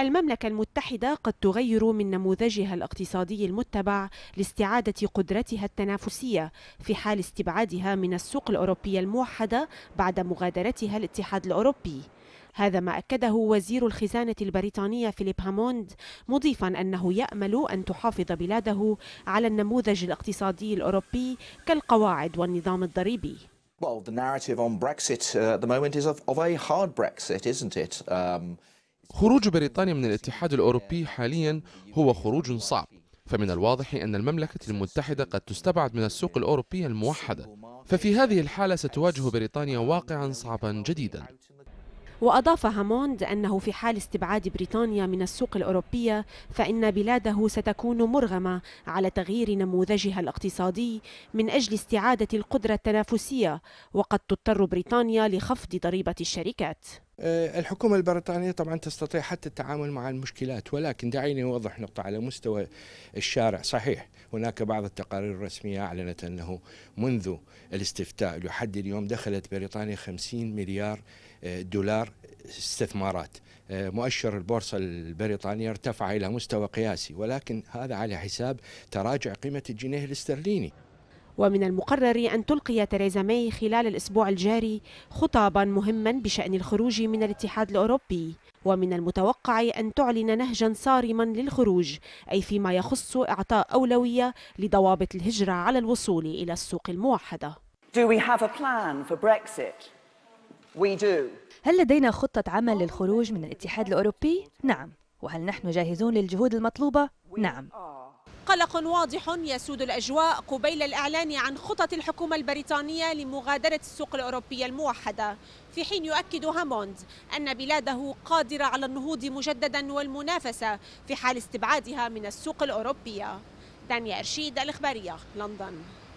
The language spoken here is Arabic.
المملكة المتحدة قد تغير من نموذجها الاقتصادي المتبع لاستعادة قدرتها التنافسية في حال استبعادها من السوق الأوروبية الموحدة بعد مغادرتها الاتحاد الأوروبي هذا ما أكده وزير الخزانة البريطانية فيليب هاموند مضيفا أنه يأمل أن تحافظ بلاده على النموذج الاقتصادي الأوروبي كالقواعد والنظام الضريبي Well, the narrative on Brexit uh, at the moment is of, of a hard Brexit, isn't it? Um... خروج بريطانيا من الاتحاد الأوروبي حاليا هو خروج صعب فمن الواضح أن المملكة المتحدة قد تستبعد من السوق الأوروبية الموحدة ففي هذه الحالة ستواجه بريطانيا واقعا صعبا جديدا وأضاف هاموند أنه في حال استبعاد بريطانيا من السوق الأوروبية فإن بلاده ستكون مرغمة على تغيير نموذجها الاقتصادي من أجل استعادة القدرة التنافسية وقد تضطر بريطانيا لخفض ضريبة الشركات آه، الحكومة البريطانية طبعا تستطيع حتى التعامل مع المشكلات ولكن دعيني أوضح نقطة على مستوى الشارع صحيح هناك بعض التقارير الرسمية أعلنت أنه منذ الاستفتاء لحد اليوم دخلت بريطانيا 50 مليار آه، دولار استثمارات آه، مؤشر البورصة البريطانية ارتفع إلى مستوى قياسي ولكن هذا على حساب تراجع قيمة الجنيه الاسترليني ومن المقرر أن تلقي تريزا ماي خلال الأسبوع الجاري خطابا مهما بشأن الخروج من الاتحاد الأوروبي ومن المتوقع أن تعلن نهجا صارما للخروج أي فيما يخص إعطاء أولوية لضوابط الهجرة على الوصول إلى السوق الموحدة Do we have a plan for Brexit? We do. هل لدينا خطة عمل للخروج من الاتحاد الأوروبي؟ نعم. وهل نحن جاهزون للجهود المطلوبة؟ نعم. قلق واضح يسود الأجواء قبيل الإعلان عن خطط الحكومة البريطانية لمغادرة السوق الأوروبية الموحدة في حين يؤكد هاموند أن بلاده قادرة على النهوض مجددا والمنافسة في حال استبعادها من السوق الأوروبية دانيا أرشيد الإخبارية لندن